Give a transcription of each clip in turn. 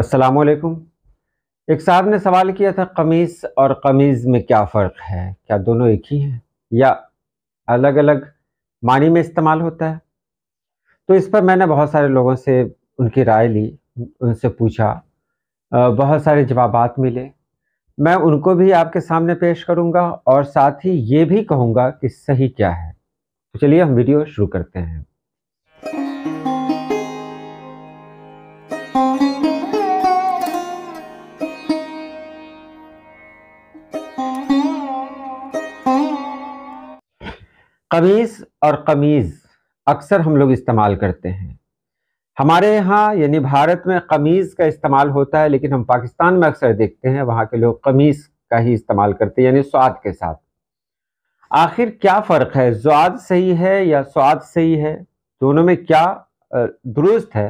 असलकुम एक साहब ने सवाल किया था कमीज़ और कमीज़ में क्या फ़र्क है क्या दोनों एक ही हैं या अलग अलग मानी में इस्तेमाल होता है तो इस पर मैंने बहुत सारे लोगों से उनकी राय ली उनसे पूछा बहुत सारे जवाब मिले मैं उनको भी आपके सामने पेश करूंगा और साथ ही ये भी कहूंगा कि सही क्या है तो चलिए हम वीडियो शुरू करते हैं कमीज़ और कमीज़ अक्सर हम लोग इस्तेमाल करते हैं हमारे यहाँ यानी भारत में कमीज़ का इस्तेमाल होता है लेकिन हम पाकिस्तान में अक्सर देखते हैं वहाँ के लोग कमीज़ का ही इस्तेमाल करते हैं यानी स्वाद के साथ आखिर क्या फ़र्क है स्वाद सही है या स्वाद सही है दोनों में क्या दुरुस्त है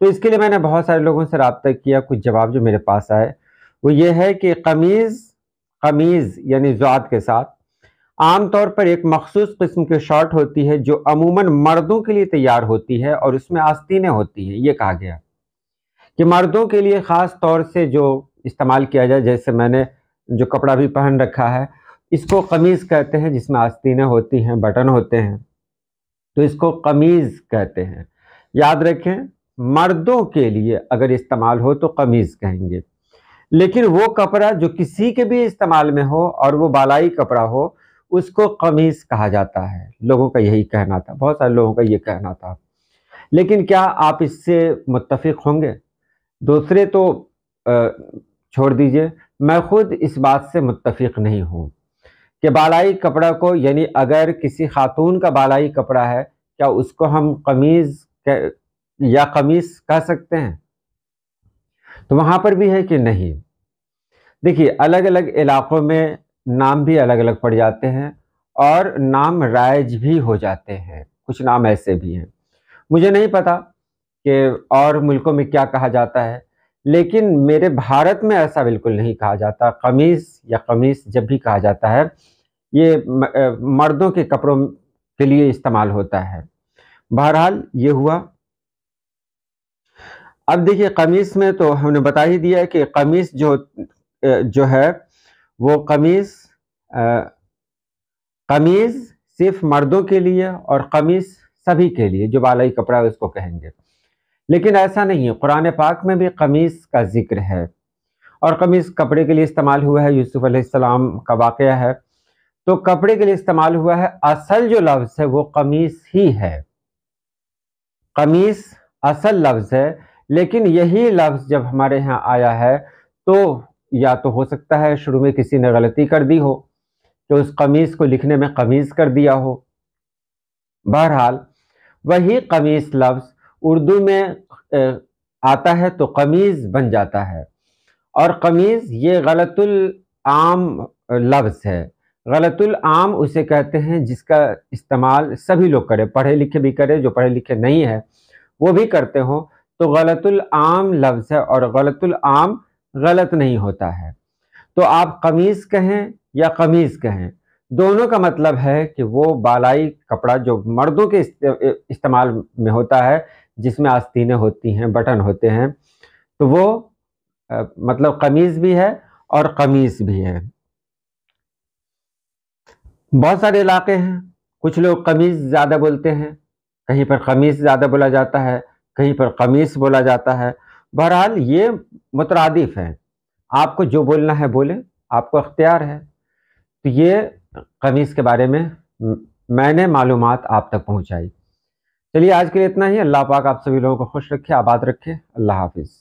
तो इसके लिए मैंने बहुत सारे लोगों से रबता किया कुछ जवाब जो मेरे पास आए वो ये है कि कमीज़ कमीज़ यानी स्वाद के साथ आमतौर पर एक मखसूस किस्म की शॉर्ट होती है जो अमूमन मर्दों के लिए तैयार होती है और उसमें आस्तीनें होती हैं ये कहा गया कि मर्दों के लिए ख़ास तौर से जो इस्तेमाल किया जाए जैसे मैंने जो कपड़ा भी पहन रखा है इसको कमीज़ कहते हैं जिसमें आस्तीनें होती हैं बटन होते हैं तो इसको कमीज़ कहते हैं याद रखें मर्दों के लिए अगर इस्तेमाल हो तो कमीज़ कहेंगे लेकिन वो कपड़ा जो किसी के भी इस्तेमाल में हो और वो बालाई कपड़ा हो उसको कमीज कहा जाता है लोगों का यही कहना था बहुत सारे लोगों का ये कहना था लेकिन क्या आप इससे मुतफिक होंगे दूसरे तो छोड़ दीजिए मैं खुद इस बात से मुतफिक नहीं हूँ कि बालाई कपड़ा को यानी अगर किसी खातून का बालाई कपड़ा है क्या उसको हम कमीज़ या कमीज़ कह सकते हैं तो वहाँ पर भी है कि नहीं देखिए अलग अलग इलाक़ों में नाम भी अलग अलग पड़ जाते हैं और नाम राइज भी हो जाते हैं कुछ नाम ऐसे भी हैं मुझे नहीं पता कि और मुल्कों में क्या कहा जाता है लेकिन मेरे भारत में ऐसा बिल्कुल नहीं कहा जाता कमीज़ या कमीज़ जब भी कहा जाता है ये मर्दों के कपड़ों के लिए इस्तेमाल होता है बहरहाल ये हुआ अब देखिए कमीज़ में तो हमने बता ही दिया कि कमीज़ जो जो है वो कमीज़ कमीज़ सिर्फ मर्दों के लिए और कमीज़ सभी के लिए जो बालाई कपड़ा है उसको कहेंगे लेकिन ऐसा नहीं है कुरान पाक में भी कमीज़ का जिक्र है और कमीज़ कपड़े के लिए इस्तेमाल हुआ है यूसुफ़ अलैहिस्सलाम का वाक़ है तो कपड़े के लिए इस्तेमाल हुआ है असल जो लफ्ज़ है वो कमीज़ ही है कमीज़ असल लफ्ज़ है लेकिन यही लफ्ज़ जब हमारे यहाँ आया है तो या तो हो सकता है शुरू में किसी ने गलती कर दी हो कि उस कमीज़ को लिखने में कमीज़ कर दिया हो बहरहाल वही कमीज़ लफ्ज़ उर्दू में आता है तो कमीज़ बन जाता है और कमीज़ ये आम लफ्ज़ है आम उसे कहते हैं जिसका इस्तेमाल सभी लोग करें पढ़े लिखे भी करें जो पढ़े लिखे नहीं है वो भी करते हों तो आम लफ्ज़ है और आम गलत नहीं होता है तो आप कमीज़ कहें या कमीज़ कहें दोनों का मतलब है कि वो बालाई कपड़ा जो मर्दों के इस्तेमाल में होता है जिसमें आस्तीनें होती हैं बटन होते हैं तो वो आ, मतलब कमीज़ भी है और कमीज़ भी है बहुत सारे इलाके हैं कुछ लोग कमीज़ ज़्यादा बोलते हैं कहीं पर कमीज़ ज़्यादा बोला जाता है कहीं पर कमीज़ बोला जाता है बहरहाल ये मुतरदफ है आपको जो बोलना है बोलें आपको अख्तियार है तो ये कमीज़ के बारे में मैंने मालूम आप तक पहुँचाई चलिए आज के लिए इतना ही अल्लाह पाक आप सभी लोगों को खुश रखे आबाद रखे अल्लाह हाफिज़